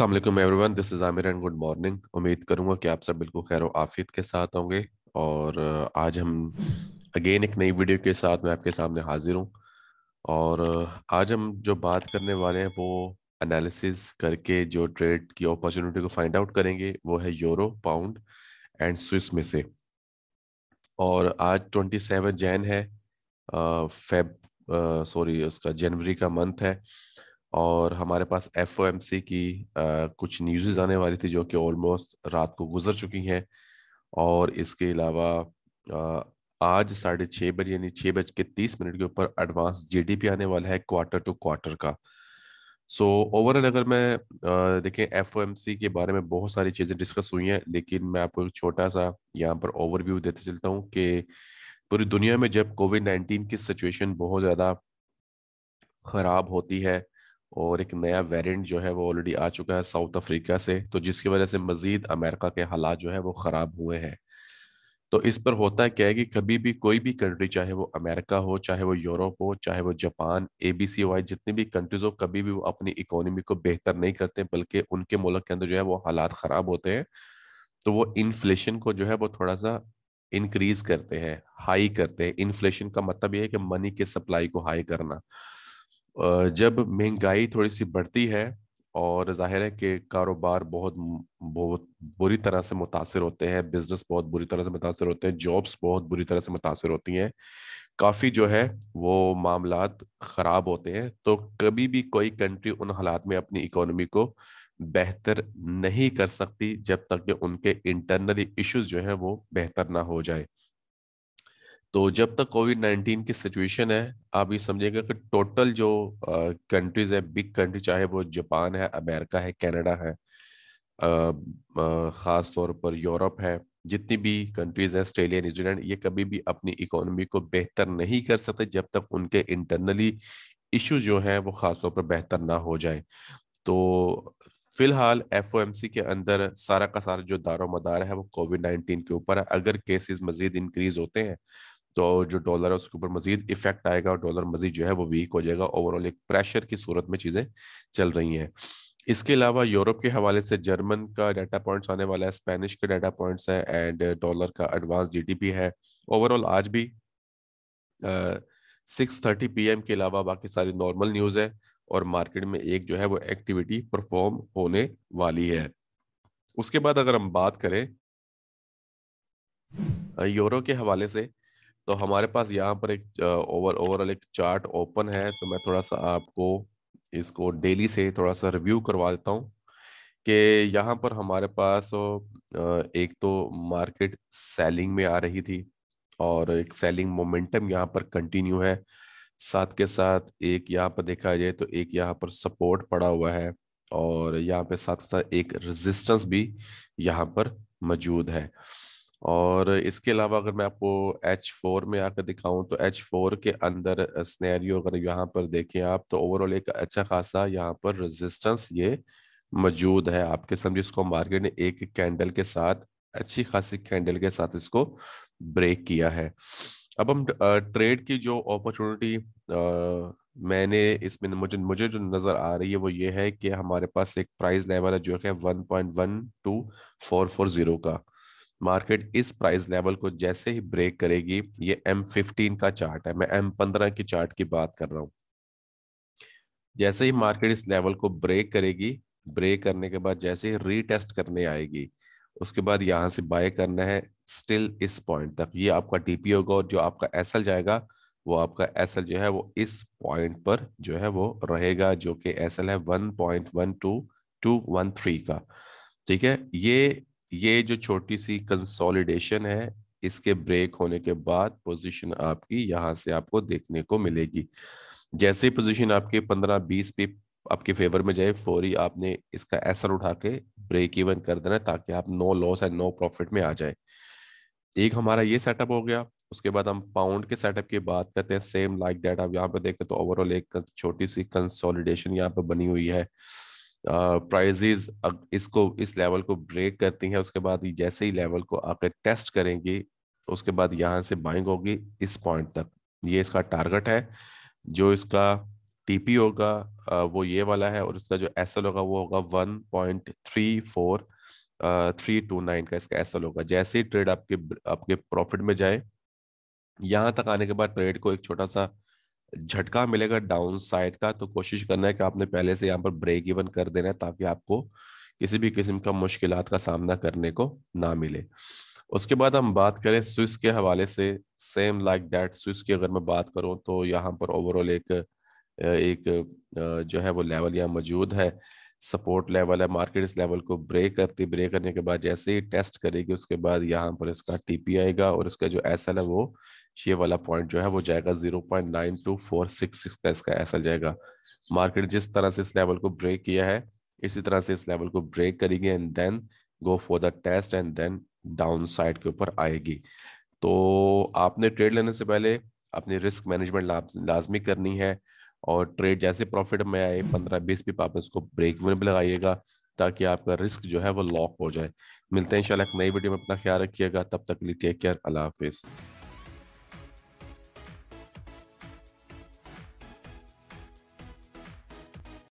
असल everyone this is Aamir and good morning उम्मीद करूंगा कि आप सब बिल्कुल खैर आफियत के साथ होंगे और आज हम अगेन एक नई वीडियो के साथ मैं आपके सामने हाजिर हूं और आज हम जो बात करने वाले हैं वो एनालिसिस करके जो ट्रेड की अपॉर्चुनिटी को फाइंड आउट करेंगे वो है यूरो पाउंड एंड स्विस में से और आज ट्वेंटी सेवन जैन है फेब सॉरी उसका जनवरी का मंथ है और हमारे पास एफ की आ, कुछ न्यूज़ आने वाली थी जो कि ऑलमोस्ट रात को गुजर चुकी हैं और इसके अलावा आज साढ़े छः बजे यानी छः बज के तीस मिनट के ऊपर एडवांस जीडीपी आने वाला है क्वार्टर टू क्वार्टर का सो so, ओवरऑल अगर मैं देखें एफ के बारे में बहुत सारी चीज़ें डिस्कस हुई हैं लेकिन मैं आपको एक छोटा सा यहाँ पर ओवरव्यू देते चलता हूँ कि पूरी दुनिया में जब कोविड नाइन्टीन की सिचुएशन बहुत ज़्यादा ख़राब होती है और एक नया वेरिएंट जो है वो ऑलरेडी आ चुका है साउथ अफ्रीका से तो जिसकी वजह से मजीद अमेरिका के हालात जो है वो ख़राब हुए हैं तो इस पर होता क्या है कि कभी भी कोई भी कंट्री चाहे वो अमेरिका हो चाहे वो यूरोप हो चाहे वो Japan A B C Y जितनी भी कंट्रीज हो कभी भी वो अपनी इकोनॉमी को बेहतर नहीं करते बल्कि उनके मुल्क के अंदर जो है वो हालात ख़राब होते हैं तो वो इन्फ्लेशन को जो है वो थोड़ा सा इंक्रीज करते हैं हाई करते हैं इन्फ्लेशन का मतलब ये है कि मनी के सप्लाई को हाई करना जब महंगाई थोड़ी सी बढ़ती है और जाहिर है कि कारोबार बहुत बहुत बुरी तरह से मुतासर होते हैं बिजनेस बहुत बुरी तरह से मुतासर होते हैं जॉब्स बहुत बुरी तरह से मुतासर होती हैं काफ़ी जो है वो मामला ख़राब होते हैं तो कभी भी कोई कंट्री उन हालात में अपनी इकोनॉमी को बेहतर नहीं कर सकती जब तक कि उनके इंटरनली इश्यूज जो है वो बेहतर ना हो जाए तो जब तक कोविड नाइन्टीन की सिचुएशन है आप ये समझिएगा कि टोटल जो कंट्रीज है बिग कंट्री चाहे वो जापान है अमेरिका है कनाडा है ख़ास तौर पर यूरोप है जितनी भी कंट्रीज हैं ऑस्ट्रेलिया न्यूजीलैंड ये कभी भी अपनी इकोनॉमी को बेहतर नहीं कर सकते जब तक उनके इंटरनली इशू जो हैं वो ख़ास तौर पर बेहतर ना हो जाए तो फिलहाल एफ के अंदर सारा का सारा जो दारो मदार है वो कोविड नाइन्टीन के ऊपर है अगर केसेस मजीद इंक्रीज होते हैं तो जो डॉलर है उसके ऊपर मजीद इफेक्ट आएगा और डॉलर मजीद जो है वो वीक हो जाएगा ओवरऑल एक प्रेशर की सूरत में चीज़ें चल रही हैं इसके अलावा यूरोप के हवाले से जर्मन का डाटा पॉइंट्स आने वाला है स्पेनिश का डाटा पॉइंट्स है एंड डॉलर का एडवांस जीडीपी है ओवरऑल आज भी सिक्स थर्टी पी के अलावा बाकी सारी नॉर्मल न्यूज़ है और मार्केट में एक जो है वो एक्टिविटी परफॉर्म होने वाली है उसके बाद अगर हम बात करें यूरो के हवाले से तो हमारे पास यहाँ पर एक ओवर ओवरऑल एक चार्ट ओपन है तो मैं थोड़ा सा आपको इसको डेली से थोड़ा सा रिव्यू करवा देता हूँ कि यहाँ पर हमारे पास एक तो मार्केट सेलिंग में आ रही थी और एक सेलिंग मोमेंटम यहाँ पर कंटिन्यू है साथ के साथ एक यहाँ पर देखा जाए तो एक यहाँ पर सपोर्ट पड़ा हुआ है और यहाँ पे साथ साथ एक रेजिस्टेंस भी यहाँ पर मौजूद है और इसके अलावा अगर मैं आपको एच फोर में आकर दिखाऊं तो एच फोर के अंदर स्नैरियो अगर यहाँ पर देखें आप तो ओवरऑल एक अच्छा खासा यहाँ पर रेजिस्टेंस ये मौजूद है आपके समझिए इसको मार्केट ने एक कैंडल के साथ अच्छी खासी कैंडल के साथ इसको ब्रेक किया है अब हम ट्रेड की जो अपॉर्चुनिटी मैंने इसमें मुझे मुझे जो नज़र आ रही है वो ये है कि हमारे पास एक प्राइस लेवल है जो है one point one two four four zero का मार्केट इस प्राइस लेवल को जैसे ही ब्रेक करेगी ये एम फिफ्टीन का चार्ट है मैं एम पंद्रह की चार्ट की बात कर रहा हूं जैसे ही मार्केट इस लेवल को ब्रेक करेगी ब्रेक करने के बाद जैसे ही रीटेस्ट करने आएगी उसके बाद यहां से बाय करना है स्टिल इस पॉइंट तक ये आपका डीपी होगा और जो आपका एसएल जाएगा वो आपका एसएल जो है वो इस पॉइंट पर जो है वो रहेगा जो कि एसएल है 1.12213 का ठीक है ये ये जो छोटी सी कंसोलिडेशन है इसके ब्रेक होने के बाद पोजीशन आपकी यहां से आपको देखने को मिलेगी जैसे ही पोजिशन आपके 15-20 पे आपके फेवर में जाए फौरी आपने इसका एसर उठा के ब्रेक इवन कर देना ताकि आप no loss and no profit में आ जाए एक हमारा ये सेटअप हो गया उसके बाद हम पाउंड के सेटअप की बात करते हैं सेम लाइक दैट आप यहाँ पे देखें तो ओवरऑल एक छोटी सी कंसोलिडेशन यहाँ पे बनी हुई है प्राइजेज इसको इस लेवल को ब्रेक करती हैं उसके बाद जैसे ही लेवल को आकर टेस्ट करेंगी तो उसके बाद यहाँ से बाइंग होगी इस पॉइंट तक ये इसका टारगेट है जो इसका टीपी होगा वो ये वाला है और इसका जो एस होगा वो होगा one point three four three two nine का इसका एस होगा जैसे ही ट्रेड आपके आपके प्रॉफिट में जाए यहाँ तक आने के बाद ट्रेड को एक छोटा सा झटका मिलेगा डाउन साइड का तो कोशिश करना है कि आपने पहले से यहाँ पर ब्रेक इवन कर देना है ताकि आपको किसी भी किस्म का मुश्किल का सामना करने को ना मिले उसके बाद हम बात करें स्विस के हवाले से सेम लाइक दैट स्विस की अगर मैं बात करूं तो यहाँ पर ओवरऑल एक एक जो है वो लेवल यहाँ मौजूद है सपोर्ट लेवल है मार्केट इस लेवल को ब्रेक करती ब्रेक करने के बाद जैसे ही टेस्ट करेगी उसके बाद यहाँ पर इसका टीपी आएगा और इसका जो एस है वो ये वाला पॉइंट जो है वो जाएगा zero point nine two four six six का इसका एस जाएगा मार्केट जिस तरह से इस लेवल को ब्रेक किया है इसी तरह से इस लेवल को ब्रेक करेगी and then go for the test and then downside के ऊपर आएगी तो आपने ट्रेड लेने से पहले अपनी रिस्क मैनेजमेंट लाजमी करनी है और ट्रेड जैसे प्रॉफिट में आए हम्म। पंद्रह बीस पिप आप इसको ब्रेक में भी लगाइएगा ताकि आपका रिस्क जो है वो लॉक हो जाए मिलते हैं इंशाल्लाह एक नई वीडियो में अपना ख्याल रखिएगा तब तक के लिए टेक केयर अल्लाह हाफिज़